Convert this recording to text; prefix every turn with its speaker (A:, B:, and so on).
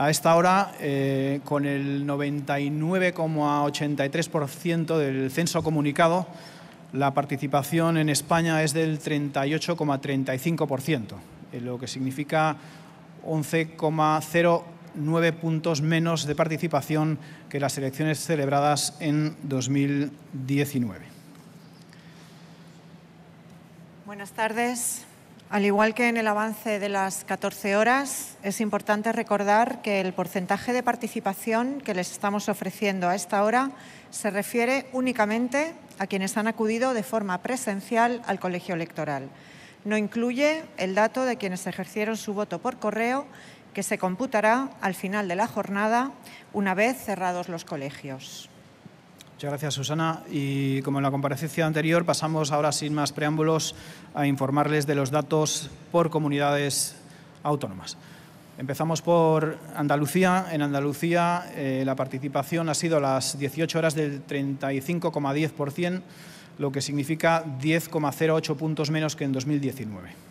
A: a esta hora eh, con el 99,83% del censo comunicado. La participación en España es del 38,35%, lo que significa 11,09 puntos menos de participación que las elecciones celebradas en 2019.
B: Buenas tardes. Al igual que en el avance de las 14 horas, es importante recordar que el porcentaje de participación que les estamos ofreciendo a esta hora se refiere únicamente a quienes han acudido de forma presencial al colegio electoral. No incluye el dato de quienes ejercieron su voto por correo, que se computará al final de la jornada una vez cerrados los colegios.
A: Muchas gracias, Susana. Y como en la comparecencia anterior, pasamos ahora sin más preámbulos a informarles de los datos por comunidades autónomas. Empezamos por Andalucía. En Andalucía eh, la participación ha sido las 18 horas del 35,10%, lo que significa 10,08 puntos menos que en 2019.